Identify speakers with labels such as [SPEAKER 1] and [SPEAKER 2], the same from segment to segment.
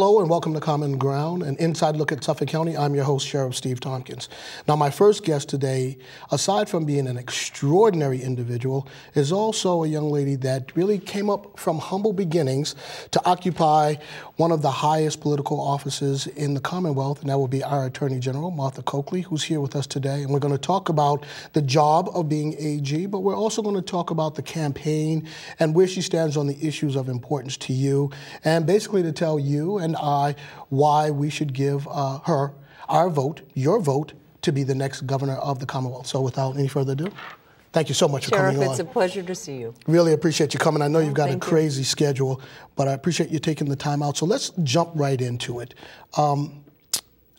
[SPEAKER 1] Hello and welcome to Common Ground, an inside look at Suffolk County. I'm your host, Sheriff Steve Tompkins. Now, my first guest today, aside from being an extraordinary individual, is also a young lady that really came up from humble beginnings to occupy one of the highest political offices in the Commonwealth, and that will be our Attorney General, Martha Coakley, who's here with us today. And we're going to talk about the job of being AG, but we're also going to talk about the campaign and where she stands on the issues of importance to you, and basically to tell you and I why we should give uh, her our vote, your vote, to be the next governor of the Commonwealth. So without any further ado, Thank you so much Sheriff, for coming on. it's a
[SPEAKER 2] pleasure to see you.
[SPEAKER 1] Really appreciate you coming. I know you've oh, got a crazy you. schedule, but I appreciate you taking the time out. So let's jump right into it. Um,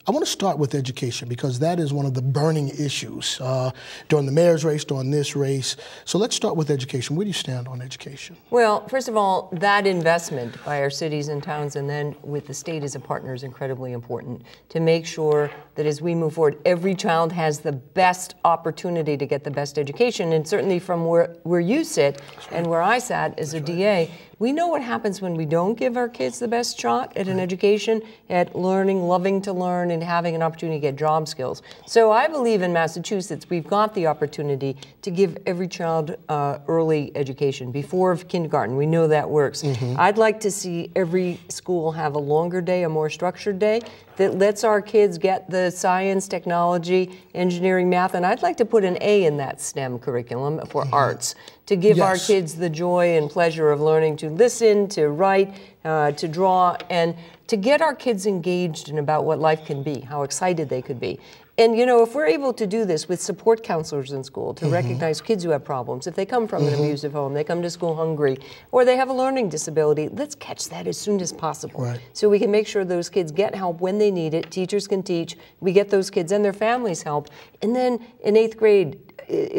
[SPEAKER 1] I want to start with education because that is one of the burning issues uh, during the mayor's race, during this race. So let's start with education. Where do you stand on education?
[SPEAKER 2] Well, first of all, that investment by our cities and towns and then with the state as a partner is incredibly important to make sure that as we move forward, every child has the best opportunity to get the best education. And certainly from where, where you sit right. and where I sat as That's a right. DA, we know what happens when we don't give our kids the best shot at an education, at learning, loving to learn and having an opportunity to get job skills. So I believe in Massachusetts, we've got the opportunity to give every child uh, early education before kindergarten. We know that works. Mm -hmm. I'd like to see every school have a longer day, a more structured day that lets our kids get the science, technology, engineering, math, and I'd like to put an A in that STEM curriculum for mm -hmm. arts to give yes. our kids the joy and pleasure of learning to listen, to write, uh, to draw, and to get our kids engaged and about what life can be, how excited they could be. And you know, if we're able to do this with support counselors in school to mm -hmm. recognize kids who have problems, if they come from mm -hmm. an mm-hmm. abusive home, they come to school hungry, or they have a learning disability, let's catch that as soon as possible. Right. So we can make sure those kids get help when they need it, teachers can teach, we get those kids and their families help. And then in eighth grade,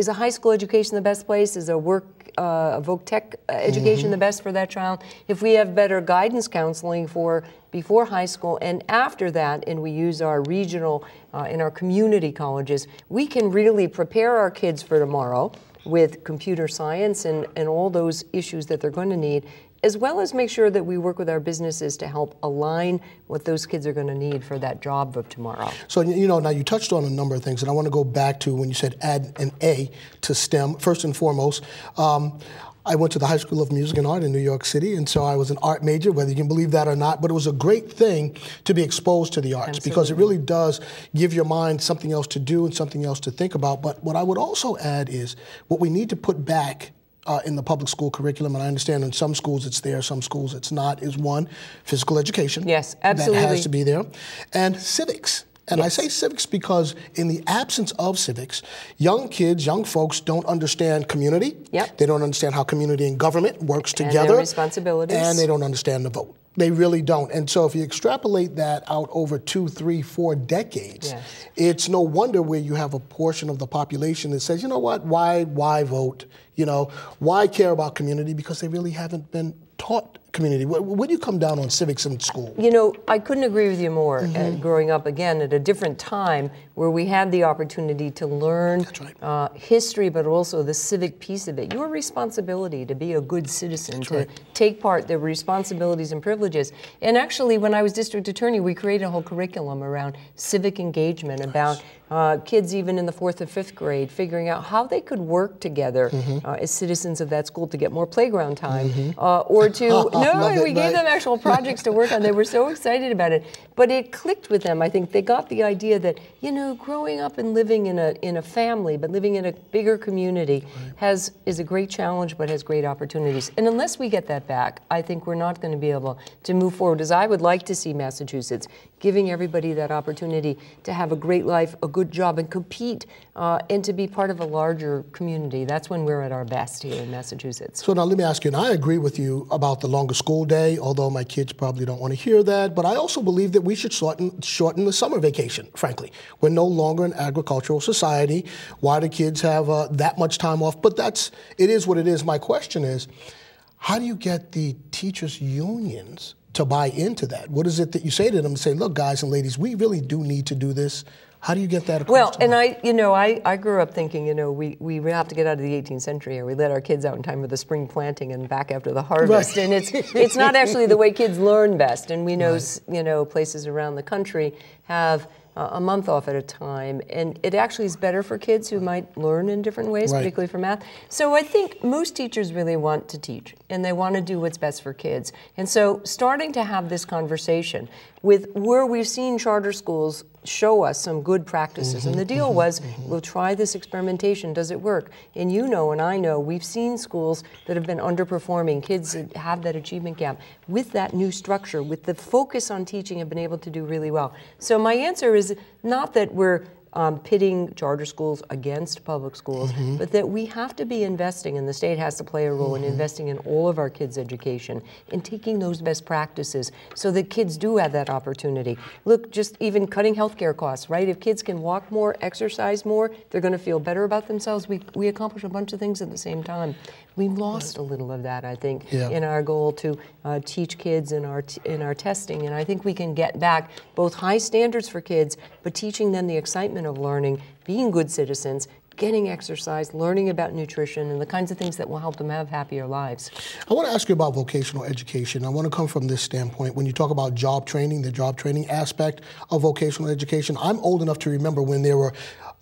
[SPEAKER 2] is a high school education the best place? Is a work uh, voc tech uh, education mm -hmm. the best for that child? If we have better guidance counseling for before high school and after that, and we use our regional uh, and our community colleges, we can really prepare our kids for tomorrow with computer science and, and all those issues that they're going to need, as well as make sure that we work with our businesses to help align what those kids are going to need for that job of tomorrow.
[SPEAKER 1] So, you know, now you touched on a number of things, and I want to go back to when you said add an A to STEM, first and foremost. Um, I went to the High School of Music and Art in New York City, and so I was an art major, whether you can believe that or not. But it was a great thing to be exposed to the arts Absolutely. because it really does give your mind something else to do and something else to think about. But what I would also add is what we need to put back uh, in the public school curriculum, and I understand in some schools it's there, some schools it's not, is one, physical education. Yes, absolutely. That has to be there. And civics. And yes. I say civics because, in the absence of civics, young kids, young folks don't understand community. Yep. They don't understand how community and government works together. And their
[SPEAKER 2] responsibilities. And they
[SPEAKER 1] don't understand the vote. They really don't. And so, if you extrapolate that out over two, three, four decades, yes. it's no wonder where you have a portion of the population that says, you know what, why, why vote? You know, why care about community? Because they really haven't been taught community. When do you come down on civics in school?
[SPEAKER 2] You know, I couldn't agree with you more. Mm -hmm. growing up again at a different time, where we had the opportunity to learn right. uh, history, but also the civic piece of it. Your responsibility to be a good citizen, That's to right. take part, the responsibilities and privileges. And actually, when I was district attorney, we created a whole curriculum around civic engagement, nice. about uh, kids even in the fourth or fifth grade figuring out how they could work together mm -hmm. uh, as citizens of that school to get more playground time mm -hmm. uh, or to no, we gave them actual projects to work on. They were so excited about it. But it clicked with them. I think they got the idea that, you know, growing up and living in a, in a family, but living in a bigger community right. has, is a great challenge, but has great opportunities. And unless we get that back, I think we're not going to be able to move forward as I would like to see Massachusetts, giving everybody that opportunity to have a great life, a good job, and compete uh, and to be part of a larger community. That's when we're at our best here in Massachusetts.
[SPEAKER 1] So now let me ask you, and I agree with you about the longer school day, although my kids probably don't want to hear that, but I also believe that we should shorten, shorten the summer vacation, frankly. We're no longer an agricultural society. Why do kids have uh, that much time off? But that's, it is what it is. My question is, how do you get the teachers' unions to buy into that? What is it that you say to them and say, look, guys and ladies, we really do need to do this how do you get that
[SPEAKER 2] Well, and I, you know, I, I grew up thinking, you know, we, we have to get out of the 18th century or we let our kids out in time for the spring planting and back after the harvest. Right. And it's, it's not actually the way kids learn best. And we know, right. you know, places around the country have uh, a month off at a time. And it actually is better for kids who might learn in different ways, right. particularly for math. So I think most teachers really want to teach and they want to do what's best for kids. And so starting to have this conversation with where we've seen charter schools show us some good practices. Mm -hmm, and the deal mm-hmm. was, mm -hmm. we'll try this experimentation. Does it work? And you know, and I know, we've seen schools that have been underperforming. Kids that have that achievement gap. With that new structure, with the focus on teaching, have been able to do really well. So my answer is not that we're um, pitting charter schools against public schools, mm -hmm. but that we have to be investing, and the state has to play a role mm -hmm. in mm-hmm. investing in all of our kids' education in taking those best practices so that kids do have that opportunity. Look, just even cutting healthcare costs, right? If kids can walk more, exercise more, they're going to feel better about themselves. We, we accomplish a bunch of things at the same time. We have lost a little of that, I think, yeah. in our goal to uh, teach kids in our in our testing. And I think we can get back both high standards for kids, but teaching them the excitement of learning, being good citizens, getting exercise, learning about nutrition, and the kinds of things that will help them have happier lives.
[SPEAKER 1] I want to ask you about vocational education. I want to come from this standpoint. When you talk about job training, the job training aspect of vocational education, I'm old enough to remember when there were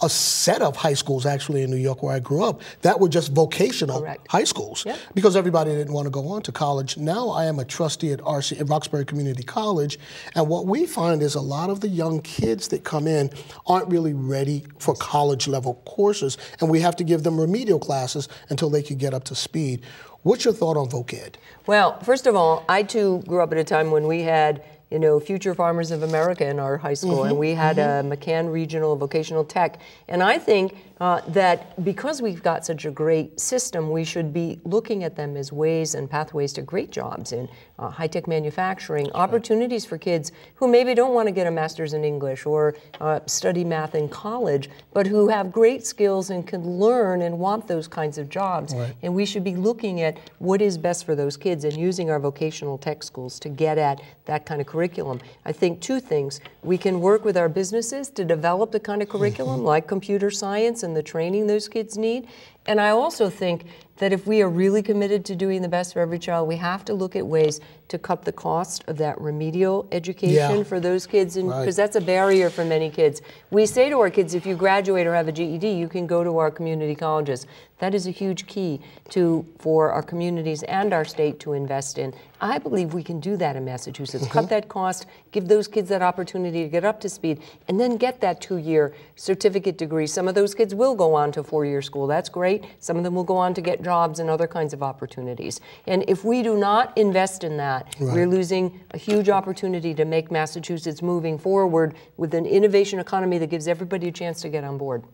[SPEAKER 1] a set of high schools actually in New York where I grew up that were just vocational Correct. high schools yep. because everybody didn't want to go on to college. Now I am a trustee at RC at Roxbury Community College, and what we find is a lot of the young kids that come in aren't really ready for college level courses, and we have to give them remedial classes until they can get up to speed. What's your thought on voc ed?
[SPEAKER 2] Well, first of all, I too grew up at a time when we had you know, Future Farmers of America in our high school, mm -hmm. and mm-hmm. we had mm -hmm. a uh, McCann Regional Vocational Tech. And I think uh, that because we've got such a great system, we should be looking at them as ways and pathways to great jobs in uh, high-tech manufacturing, sure. opportunities for kids who maybe don't want to get a master's in English or uh, study math in college, but who have great skills and can learn and want those kinds of jobs. Right. And we should be looking at what is best for those kids and using our vocational tech schools to get at that kind of curriculum. I think two things. We can work with our businesses to develop the kind of curriculum like computer science and the training those kids need. And I also think that if we are really committed to doing the best for every child, we have to look at ways to cut the cost of that remedial education yeah. for those kids, because right. that's a barrier for many kids. We say to our kids, if you graduate or have a GED, you can go to our community colleges. That is a huge key to for our communities and our state to invest in. I believe we can do that in Massachusetts. Mm -hmm. Cut that cost, give those kids that opportunity to get up to speed, and then get that two-year certificate degree. Some of those kids will go on to four-year school. That's great great. Some of them will go on to get jobs and other kinds of opportunities. And if we do not invest in that, right. we're losing a huge opportunity to make Massachusetts moving forward with an innovation economy that gives everybody a chance to get on board.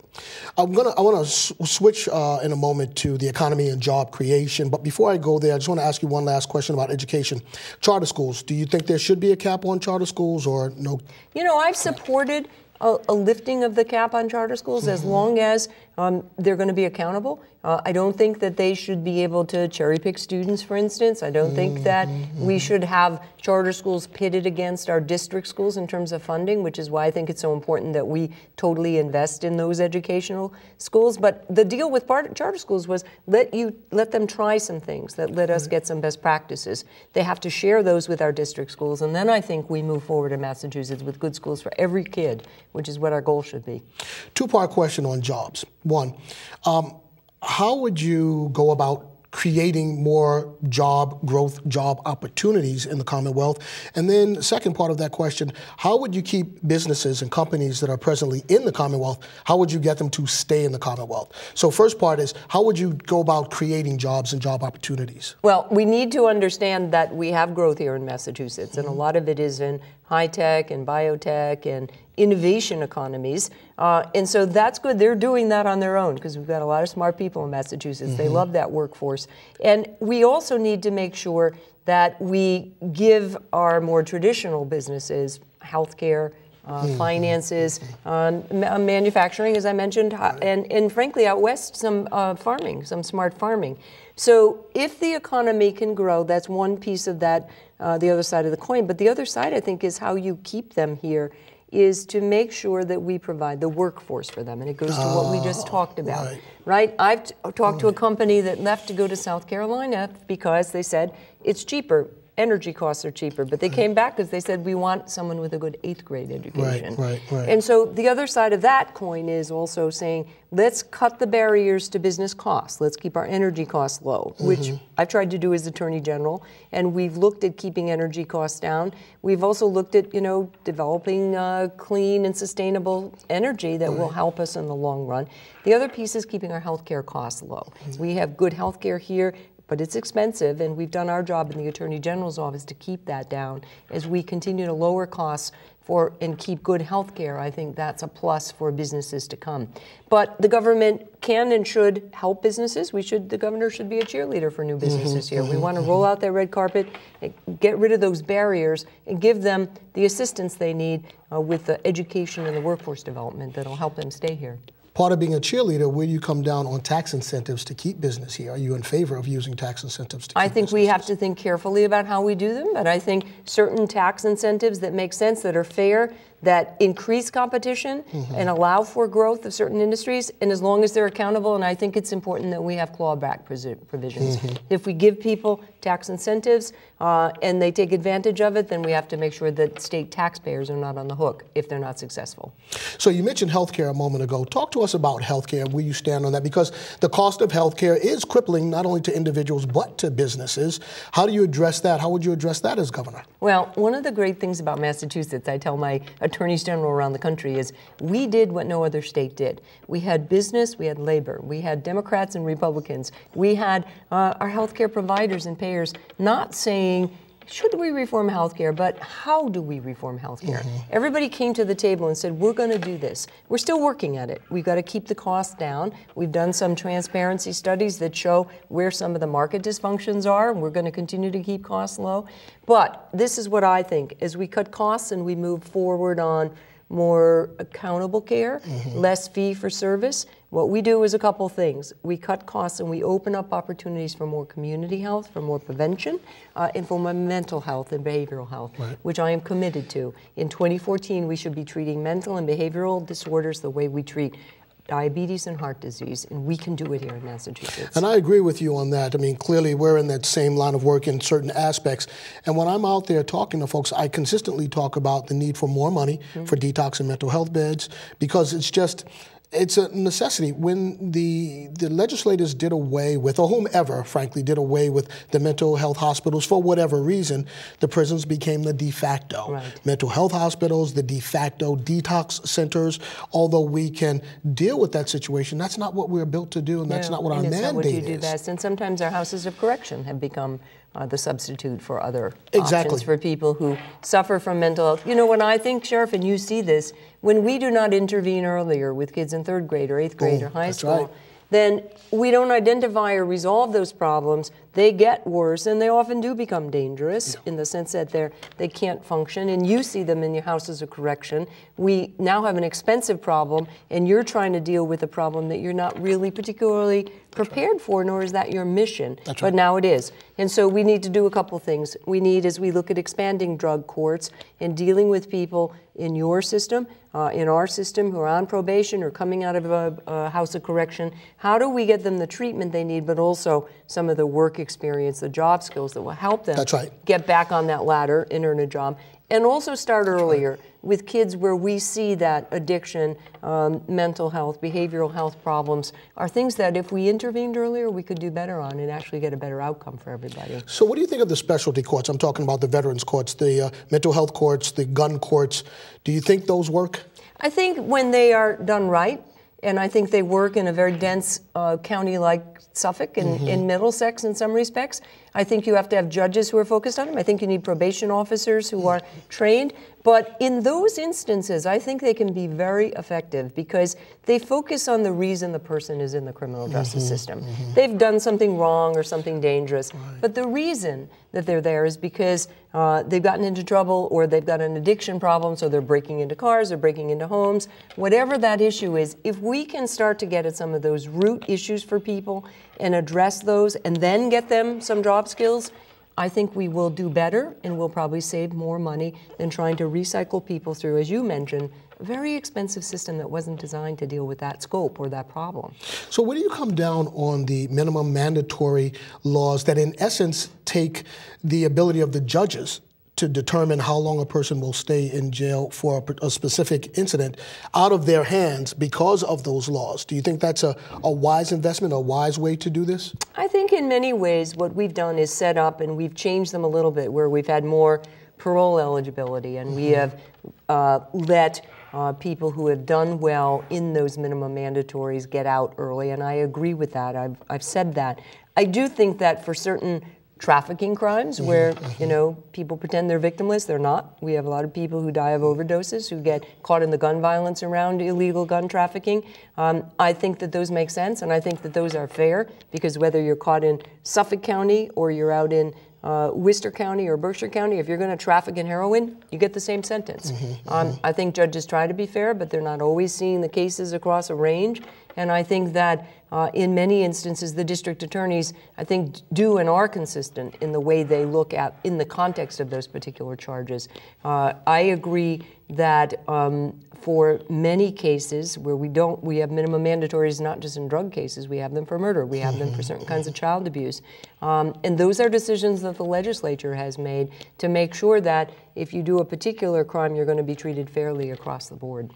[SPEAKER 1] I'm gonna, I want to switch uh, in a moment to the economy and job creation. But before I go there, I just want to ask you one last question about education. Charter schools, do you think there should be a cap on charter schools or no?
[SPEAKER 2] You know, I've supported a, a lifting of the cap on charter schools mm -hmm. as long as um, they're going to be accountable uh, I don't think that they should be able to cherry pick students, for instance. I don't think that we mm-hmm. should have charter schools pitted against our district schools in terms of funding, which is why I think it's so important that we totally invest in those educational schools. But the deal with charter schools was let you let them try some things that let us get some best practices. They have to share those with our district schools, and then I think we move forward in Massachusetts
[SPEAKER 1] with good schools for every kid, which is what our goal should be. Two-part question on jobs. One. Um, how would you go about creating more job growth, job opportunities in the Commonwealth? And then, second part of that question, how would you keep businesses and companies that are presently in the Commonwealth, how would you get them to stay in the Commonwealth? So, first part is, how would you go about creating jobs and job opportunities?
[SPEAKER 2] Well, we need to understand that we have growth here in Massachusetts, mm -hmm. and a lot of it is in high tech and biotech and innovation economies. Uh, and so that's good. They're doing that on their own because we've got a lot of smart people in Massachusetts. Mm -hmm. They mm-hmm. love that workforce. And we also need to make sure that we give our more traditional businesses healthcare, uh, mm-hmm. finances, mm-hmm. um, manufacturing, as I mentioned, uh, and, and frankly, out west, some uh, farming, some smart farming. So if the economy can grow, that's one piece of that, uh, the other side of the coin. But the other side, I think, is how you keep them here is to make sure that we provide the workforce for them. And it goes to what we just ah, talked about, right? right? I've talked right. to a hmm. company that left to go to South Carolina because they said it's cheaper energy costs are cheaper. But they came back because they said we want someone with a good eighth grade education. Right, right, right. And so the other side of that coin is also saying let's cut the barriers to business costs. Let's keep our energy costs low, mm -hmm. which I've tried to do as Attorney General. And we've looked at keeping energy costs down. We've also looked at you know developing uh, clean and sustainable energy that right. will help us in the long run. The other piece is keeping our health care costs low. Mm -hmm. We have good health care here. But it's expensive, and we've done our job in the Attorney General's office to keep that down. As we continue to lower costs for and keep good health care, I think that's a plus for businesses to come. But the government can and should help businesses. We should the governor should be a cheerleader for new businesses mm -hmm. here. We want to roll out that red carpet, get rid of those barriers, and give them the assistance they need uh, with the education and the workforce development that'll help them stay here
[SPEAKER 1] part of being a cheerleader, will you come down on tax incentives to keep business here? Are you in favor of using tax incentives to
[SPEAKER 2] I think businesses? we have to think carefully about how we do them, but I think certain tax incentives that make sense, that are fair, that increase competition mm-hmm. and allow for growth of certain industries, and as long as they're accountable. And I think it's important that we have clawback provisions. Mm-hmm. If we give people tax incentives uh, and they take advantage of it, then we have to make sure that state taxpayers are not on the hook if they're not successful.
[SPEAKER 1] So you mentioned healthcare a moment ago. Talk to us about healthcare and where you stand on that, because the cost of healthcare is crippling not only to individuals but to businesses. How do you address that? How would you address that as governor?
[SPEAKER 2] Well, one of the great things about Massachusetts, I tell my attorney attorneys general around the country is we did what no other state did. We had business, we had labor, we had Democrats and Republicans, we had uh, our healthcare providers and payers not saying should we reform healthcare, but how do we reform healthcare? Mm -hmm. Everybody came to the table and said, we're going to do this. We're still working at it. We've got to keep the cost down. We've done some transparency studies that show where some of the market dysfunctions are, and we're going to continue to keep costs low. But this is what I think, as we cut costs and we move forward on more accountable care, mm -hmm. less fee for service, what we do is a couple things. We cut costs and we open up opportunities for more community health, for more prevention, uh, and for more mental health and behavioral health, right. which I am committed to. In 2014, we should be treating mental and behavioral disorders the way we treat diabetes and heart disease, and we can do it here in Massachusetts.
[SPEAKER 1] And I agree with you on that. I mean, clearly we're in that same line of work in certain aspects. And when I'm out there talking to folks, I consistently talk about the need for more money mm -hmm. for detox and mental health beds because it's just it's a necessity. When the, the legislators did away with, or whomever, frankly, did away with the mental health hospitals for whatever reason, the prisons became the de facto right. mental health hospitals, the de facto detox centers. Although we can deal with that situation, that's not what we're built to do, and no, that's not what our mandate not what you do is. Best.
[SPEAKER 2] And sometimes our houses of correction have become uh, the substitute for other exactly. options for people who suffer from mental health. You know, when I think, Sheriff, and you see this, when we do not intervene earlier with kids in third grade or eighth oh, grade or high school, right. then we don't identify or resolve those problems. They get worse, and they often do become dangerous yeah. in the sense that they're they can't function. And you see them in your houses of correction. We now have an expensive problem, and you're trying to deal with a problem that you're not really particularly prepared right. for, nor is that your mission. But now it is. And so we need to do a couple things. We need, as we look at expanding drug courts and dealing with people in your system, uh, in our system who are on probation or coming out of a, a, house of correction? How do we get them the treatment they need, but also some of the work experience, the job skills that will help them right. get back on that ladder and earn a job? and also start earlier with kids where we see that addiction, um, mental health, behavioral health problems are things that if we intervened earlier, we could do better on and actually get a better outcome for everybody.
[SPEAKER 1] So, what do you think of the specialty courts? I'm talking about the veterans courts, the uh, mental health courts, the gun courts. Do you think those work?
[SPEAKER 2] I think when they are done right, and I think they work in a very dense uh, county like Suffolk and mm-hmm. in Middlesex in some respects. I think you have to have judges who are focused on them. I think you need probation officers who mm-hmm. are trained. But in those instances, I think they can be very effective because they focus on the reason the person is in the criminal justice mm -hmm, system. Mm -hmm. They've done something wrong or something dangerous, right. but the reason that they're there is because uh, they've gotten into trouble or they've got an addiction problem, so they're breaking into cars, they're breaking into homes. Whatever that issue is, if we can start to get at some of those root issues for people and address those and then get them some job skills, I think we will do better and we'll probably save more money than trying to recycle people through, as you mentioned, a very expensive system that wasn't designed to deal with that scope or that problem.
[SPEAKER 1] So where do you come down on the minimum mandatory laws that in essence take the ability of the judges to determine how long a person will stay in jail for a, a, specific incident out of their hands because of those laws. Do you think that's a, a wise investment, a wise way to do this?
[SPEAKER 2] I think in many ways what we've done is set up and we've changed them a little bit where we've had more parole eligibility and mm -hmm. we have uh, let uh, people who have done well in those minimum mandatories get out early, and I agree with that. I've, I've said that. I do think that for certain trafficking crimes where mm-hmm. Mm-hmm. you know people pretend they're victimless they're not we have a lot of people who die of overdoses who get caught in the gun violence around illegal gun trafficking um, i think that those make sense and i think that those are fair because whether you're caught in suffolk county or you're out in uh, Worcester County or Berkshire County, if you're going to traffic in heroin, you get the same sentence. Mm -hmm, um, mm-hmm. I think judges try to be fair, but they're not always seeing the cases across a range. And I think that uh, in many instances, the district attorneys, I think, do and are consistent in the way they look at in the context of those particular charges. Uh, I agree that um, for many cases where we don't, we have minimum mandatories not just in drug cases, we have them for murder, we have them for certain kinds of child abuse. Um, and those are decisions that the legislature has made to make sure that if you do a particular crime, you're going to be
[SPEAKER 1] treated fairly across the board.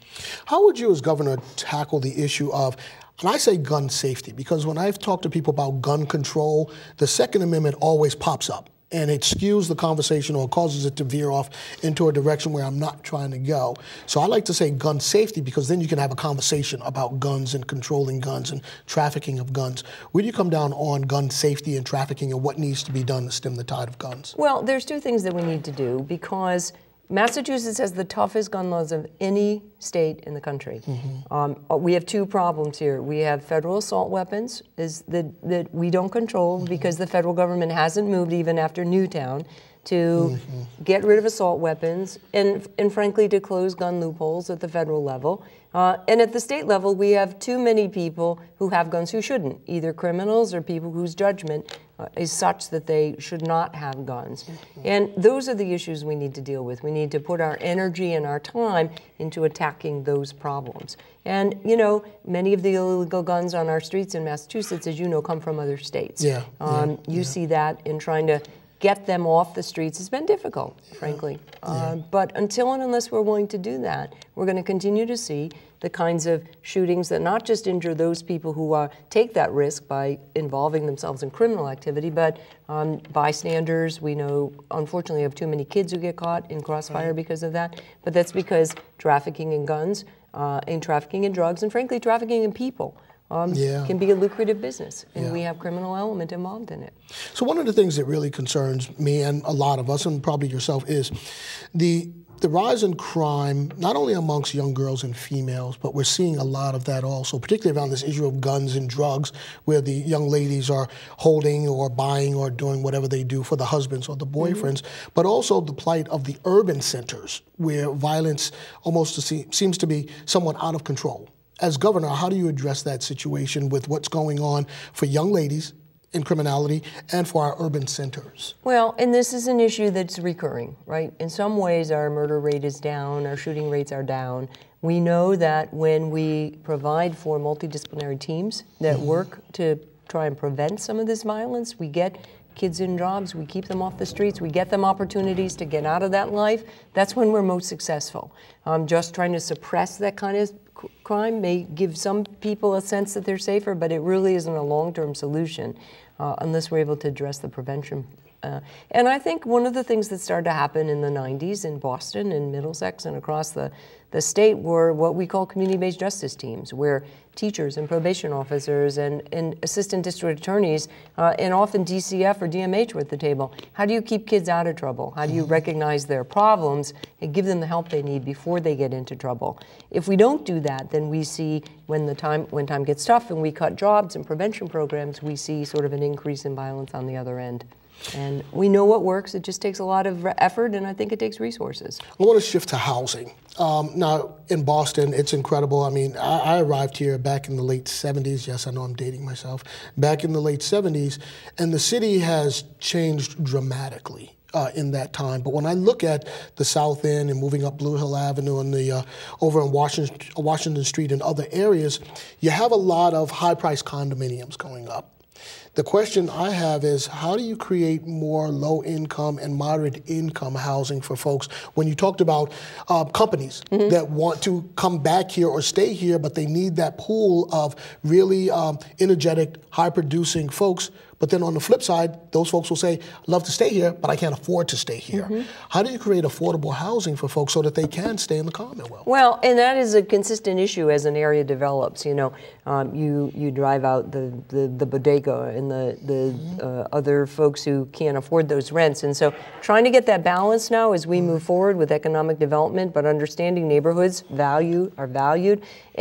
[SPEAKER 1] How would you, as governor, tackle the issue of and I say gun safety because when I've talked to people about gun control, the Second Amendment always pops up and it skews the conversation or causes it to veer off into a direction where I'm not trying to go. So I like to say gun safety because then you can have a conversation about guns and controlling guns and trafficking of guns. Where do you come down on gun safety and trafficking and what needs to be done to stem the tide of guns?
[SPEAKER 2] Well, there's two things that we need to do because Massachusetts has the toughest gun laws of any state in the country. Mm -hmm. um, uh, we have two problems here. We have federal assault weapons is that, that we don't control mm -hmm. because the federal government hasn't moved even after Newtown to mm -hmm. get rid of assault weapons and, and frankly to close gun loopholes at the federal level. Uh, and at the state level, we have too many people who have guns who shouldn't, either criminals or people whose judgment uh, is such that they should not have guns. And those are the issues we need to deal with. We need to put our energy and our time into attacking those problems. And, you know, many of the illegal guns on our streets in Massachusetts, as you know, come from other states. Yeah. Um, yeah you yeah. see that in trying to get them off the streets has been difficult, frankly. Yeah. Uh, but until and unless we're willing to do that, we're going to continue to see the kinds of shootings that not just injure those people who uh, take that risk by involving themselves in criminal activity, but um, bystanders. We know, unfortunately, have too many kids who get caught in crossfire right. because of that. But that's because trafficking in guns, uh, and trafficking in drugs, and frankly, trafficking in people. Um, yeah. can be a lucrative business, and yeah. we have criminal element involved in it.
[SPEAKER 1] So one of the things that really concerns me and a lot of us, and probably yourself, is the the rise in crime, not only amongst young girls and females, but we're seeing a lot of that also, particularly around this issue of guns and drugs, where the young ladies are holding or buying or doing whatever they do for the husbands or the mm-hmm. boyfriends, mm-hmm. but also the plight of the urban centers, where violence almost seems to be somewhat out of control. As governor, how do you address that situation with what's going on for young ladies in criminality and for our urban centers.
[SPEAKER 2] Well, and this is an issue that's recurring, right? In some ways, our murder rate is down, our shooting rates are down. We know that when we provide for multidisciplinary teams that mm-hmm. work to try and prevent some of this violence, we get kids in jobs, we keep them off the streets, we get them opportunities to get out of that life, that's when we're most successful. Um, just trying to suppress that kind of crime may give some people a sense that they're safer, but it really isn't a long-term solution uh, unless we're able to address the prevention uh, and I think one of the things that started to happen in the 90s in Boston and Middlesex and across the, the state were what we call community-based justice teams, where teachers and probation officers and, and assistant district attorneys uh, and often DCF or DMH were at the table. How do you keep kids out of trouble? How do you mm-hmm. recognize their problems and give them the help they need before they get into trouble? If we don't do that, then we see when the time when time gets tough and we cut jobs and prevention programs, we see sort of an increase in violence on the other end. And we know what works. It just takes a lot of effort, and I think it takes resources.
[SPEAKER 1] I want to shift to housing. Um, now, in Boston, it's incredible. I mean, I, I, arrived here back in the late 70s. Yes, I know I'm dating myself. Back in the late 70s, and the city has changed dramatically. Uh, in that time, but when I look at the South End and moving up Blue Hill Avenue and the uh, over in Washington, Washington Street and other areas, you have a lot of high-priced condominiums going up the question I have is how do you create more low income and moderate income housing for folks? When you talked about uh, companies mm-hmm. that want to come back here or stay here, but they need that pool of really um, energetic, high producing folks but then on the flip side, those folks will say, I love to stay here, but I can't afford to stay here. Mm -hmm. How do you create affordable housing for folks so that they can stay in the Commonwealth?
[SPEAKER 2] Well, and that is a consistent issue as an area develops. You know, um, you you drive out the, the, the bodega and the, the mm-hmm. uh, other folks who can't afford those rents. And so trying to get that balance now as we mm-hmm. move forward with economic development, but understanding neighborhoods value are valued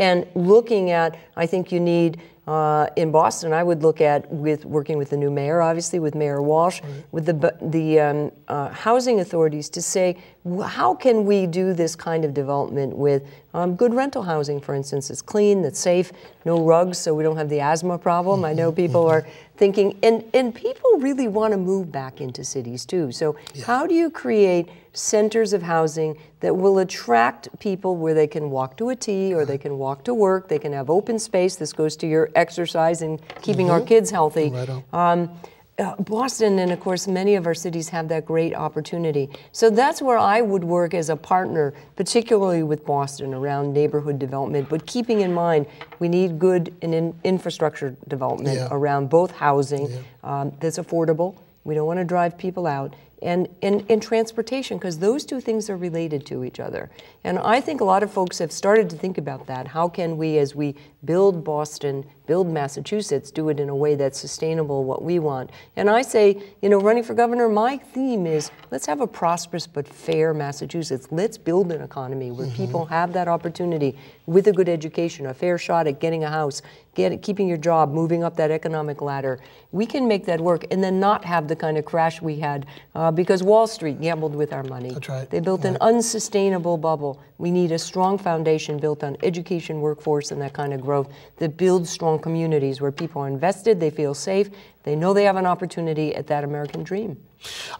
[SPEAKER 2] and looking at, I think you need uh, in Boston, I would look at with working with the new mayor, obviously with Mayor Walsh, mm -hmm. with the the um, uh, housing authorities to say how can we do this kind of development with um, good rental housing, for instance, that's clean, that's safe, no rugs, so we don't have the asthma problem. I know people are thinking, and, and people really want to move back into cities too. So, yeah. how do you create centers of housing that will attract people where they can walk to a tea or they can walk to work, they can have open space? This goes to your exercise and keeping mm -hmm. our mm-hmm. kids healthy. Right um, uh, Boston and of course many of our cities have that great opportunity. So that's where I would work as a partner, particularly with Boston around neighborhood development, but keeping in mind we need good in infrastructure development yeah. around both housing yeah. um, that's affordable. We don't want to drive people out and, and, and transportation, because those two things are related to each other. And I think a lot of folks have started to think about that. How can we, as we build Boston, build Massachusetts, do it in a way that's sustainable, what we want? And I say, you know, running for governor, my theme is let's have a prosperous but fair Massachusetts. Let's build an economy where mm -hmm. people have that opportunity with a good education, a fair shot at getting a house, get, keeping your job, moving up that economic ladder. We can make that work and then not have the kind of crash we had uh, because Wall Street gambled with our money. That's right. They built yeah. an unsustainable bubble. We need a strong foundation built on education, workforce, and that kind of growth that builds strong communities where people are invested, they feel safe, they know they have an opportunity at that American dream.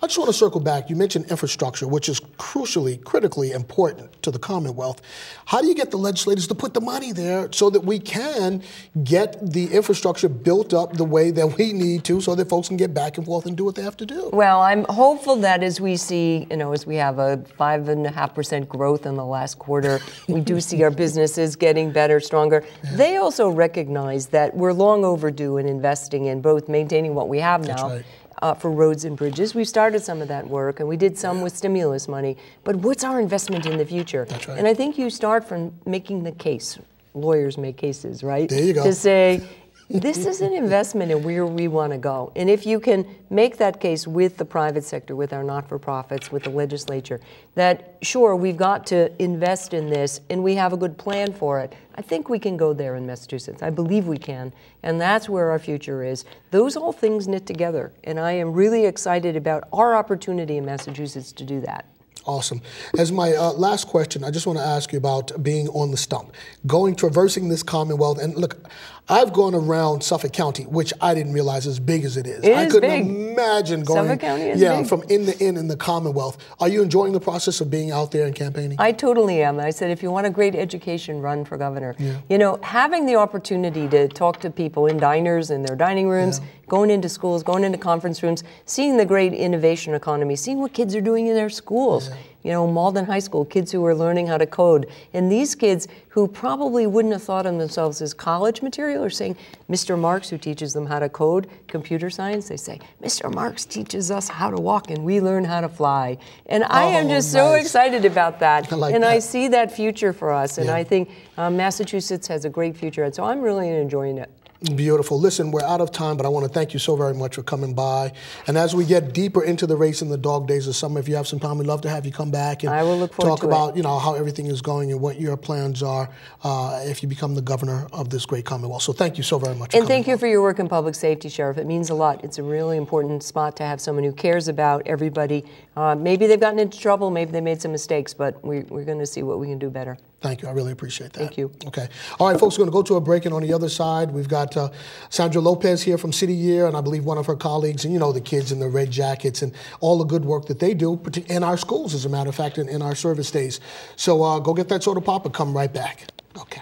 [SPEAKER 1] I just want to circle back. You mentioned infrastructure, which is crucially, critically important to the Commonwealth. How do you get the legislators to put the money there so that we can get the infrastructure built up the way that we need to so that folks can get back and forth and do what they have to do?
[SPEAKER 2] Well, I'm hopeful that as we see, you know, as we have a 5.5% growth in the last last quarter. We do see our businesses getting better, stronger. Yeah. They also recognize that we're long overdue in investing in both maintaining what we have That's now. Right. Uh, for roads and bridges. We've started some of that work, and we did some yeah. with stimulus money. But what's our investment in the future? That's right. And I think you start from making the case lawyers make cases, right? There you go. To say, this is an investment in where we want to go. And if you can make that case with the private sector, with our not for profits, with the legislature, that sure, we've got to invest in this and we have a good plan for it, I think we can go there in Massachusetts. I believe we can. And that's where our future is. Those all things knit together. And I am really excited about our
[SPEAKER 1] opportunity in Massachusetts to do that. Awesome. As my uh, last question, I just want to ask you about being on the stump, going, traversing this Commonwealth. And look, I've gone around Suffolk County, which I didn't realize as big as it is. It I is couldn't big. imagine going. Suffolk County is yeah, big. from in the in in the Commonwealth. Are you enjoying the process of being out there and campaigning?
[SPEAKER 2] I totally am. I said, if you want a great education, run for governor. Yeah. You know, having the opportunity to talk to people in diners in their dining rooms, yeah. going into schools, going into conference rooms, seeing the great innovation economy, seeing what kids are doing in their schools. Yeah you know, Malden High School, kids who are learning how to code. And these kids who probably wouldn't have thought of themselves as college material are saying, Mr. Marks, who teaches them how to code computer science, they say, Mr. Marks teaches us how to walk and we learn how to fly. And oh, I am oh, just nice. so excited about that. I like and that. I see that future for us. And yeah. I think uh, Massachusetts has a great future. And so I'm really enjoying it.
[SPEAKER 1] Beautiful. Listen, we're out of time, but I want to thank you so very much for coming by. And as we get deeper into the race in the dog days of summer, if you have some time, we'd love to have you come back and I will look talk about it. you know how everything is going and what your plans are uh, if you become the governor of this great Commonwealth. So thank you so very much. And
[SPEAKER 2] thank you by. for your work in public safety, Sheriff. It means a lot. It's a really important spot to have someone who cares about everybody uh, maybe they've gotten into trouble, maybe they made some mistakes, but we, are going to see what we can
[SPEAKER 1] do better. Thank you. I really appreciate that. Thank you. Okay. All right, folks, we're going to go to a break, and on the other side, we've got uh, Sandra Lopez here from City Year, and I believe one of her colleagues, and you know, the kids in the red jackets and all the good work that they do in our schools, as a matter of fact, in, in our service days. So uh, go get that soda pop and come right back. Okay.